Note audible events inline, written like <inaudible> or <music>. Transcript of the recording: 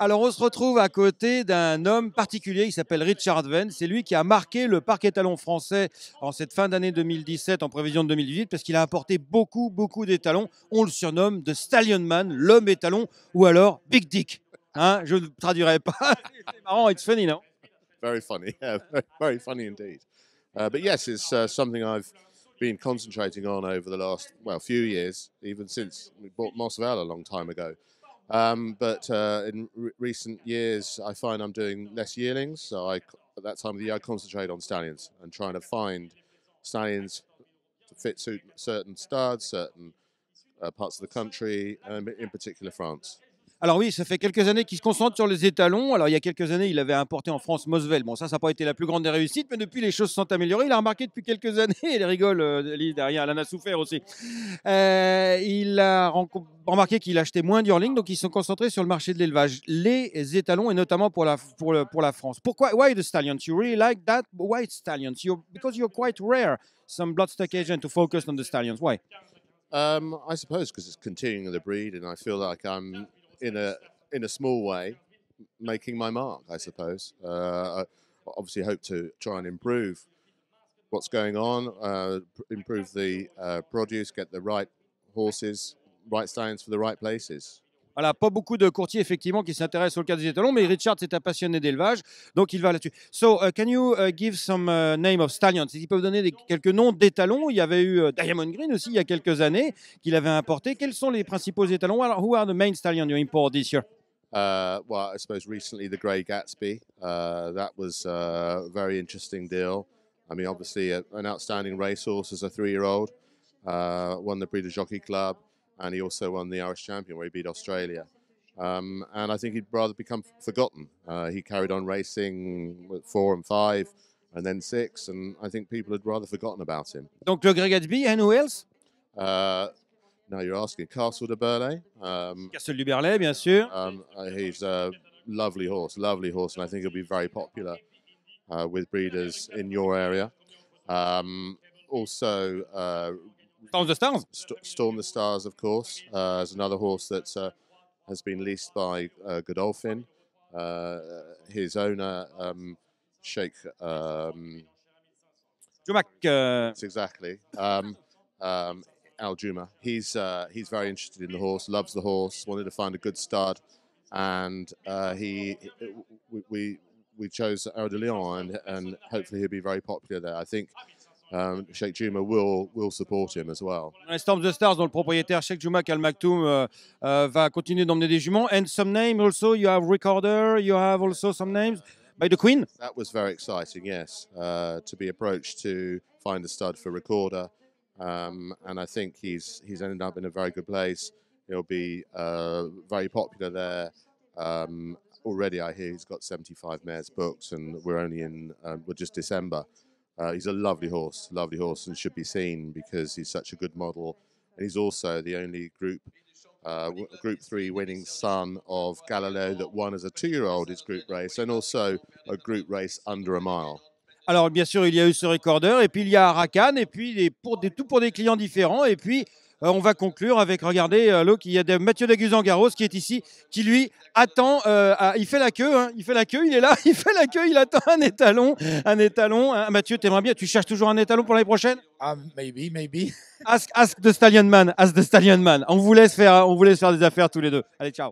Alors on se retrouve à côté d'un homme particulier, il s'appelle Richard Venn. C'est lui qui a marqué le parc étalon français en cette fin d'année 2017 en prévision de 2018 parce qu'il a apporté beaucoup, beaucoup d'étalons. On le surnomme de Stallion Man, l'homme étalon ou alors Big Dick. Hein je ne traduirai pas. <laughs> C'est marrant, it's funny, non? Very funny, yeah, <laughs> very funny indeed. Uh, but yes, it's uh, something I've been concentrating on over the last, well, few years, even since we bought Vale a long time ago. Um, but uh, in re- recent years, I find I'm doing less yearlings. So I, at that time of the year, I concentrate on stallions and trying to find stallions to fit certain studs, certain uh, parts of the country, um, in particular France. Alors oui, ça fait quelques années qu'il se concentre sur les étalons. Alors il y a quelques années, il avait importé en France Mosvel. Bon, ça, ça n'a pas été la plus grande des réussites, mais depuis, les choses se sont améliorées. Il a remarqué depuis quelques <laughs> années, il rigole, euh, derrière, elle en a souffert aussi. Euh, il a remarqué qu'il achetait moins d'Urling, donc ils sont concentrés sur le marché de l'élevage. Les étalons, et notamment pour la, pour, le, pour la France. Pourquoi Why the stallions You really like that Why stallions you're, Because you're quite rare. Some bloodstock agent to focus on the stallions. Why Um, I suppose because it's continuing the breed, and I feel like I'm in a in a small way, making my mark, I suppose. Uh, I obviously hope to try and improve what's going on, uh, improve the uh, produce, get the right horses, right stands for the right places. Voilà, pas beaucoup de courtiers effectivement qui s'intéressent au cas des étalons, mais Richard c'est un passionné d'élevage, donc il va là-dessus. So, uh, can you uh, give some uh, name of stallions donner quelques noms d'étalons. Il y avait eu Diamond Green aussi il y a quelques années qu'il avait importé. Quels sont les principaux étalons Alors, Who are the main stallions you import this year Uh, well, I suppose recently the Grey Gatsby. Uh, that was a very interesting deal. I mean, obviously, an outstanding racehorse as a three year old, uh, won the Breeders' Jockey Club. and he also won the Irish champion where he beat Australia. Um, and I think he'd rather become forgotten. Uh, he carried on racing four and five, and then six, and I think people had rather forgotten about him. Dr. Greg Adby, and who else? Uh, now you're asking. Castle de Berlay. Um, Castle de Berlay, bien sûr. Um, uh, he's a lovely horse, lovely horse, and I think he'll be very popular uh, with breeders in your area. Um, also, uh, Storm the Stars. St Storm the Stars, of course, uh, is another horse that uh, has been leased by uh, Godolphin. Uh, his owner, um, Sheikh. Um, Jumak. Uh, exactly. Um, um, Al Juma. He's, uh, he's very interested in the horse, loves the horse, wanted to find a good stud. And he, we, we, we chose Eau de Lyon, and, and hopefully he'll be very popular there. I think um, Sheikh Juma will, will support him as well. Storm the Stars, dont le propriétaire Sheikh Juma Al Maktoum euh, euh, va continuer d'emmener des juments. And some names also, you have Recorder, you have also some names by the Queen. That was very exciting, yes, uh, to be approached to find a stud for Recorder. Um, and I think he's, he's ended up in a very good place. He'll be uh, very popular there. Um, already, I hear he's got 75 mares booked, and we're only in, uh, we're just December. Uh, he's a lovely horse, lovely horse, and should be seen because he's such a good model. And he's also the only Group uh, Group Three winning son of Galileo that won as a two-year-old his group race, and also a group race under a mile. Alors bien sûr, il y a eu ce recordeur, et puis il y a Arakan, et puis pour, des, tout pour des clients différents, et puis Euh, on va conclure avec, regardez, il y a Mathieu Daguzan-Garros qui est ici, qui lui attend, euh, il fait la queue, hein, il fait la queue, il est là, <laughs> il fait la queue, il attend un étalon, un étalon. Hein. Mathieu, t'aimerais bien, tu cherches toujours un étalon pour l'année prochaine ah, maybe, maybe. Ask, ask the Stallion Man, ask the Stallion Man. On vous laisse faire, on vous laisse faire des affaires tous les deux. Allez, ciao.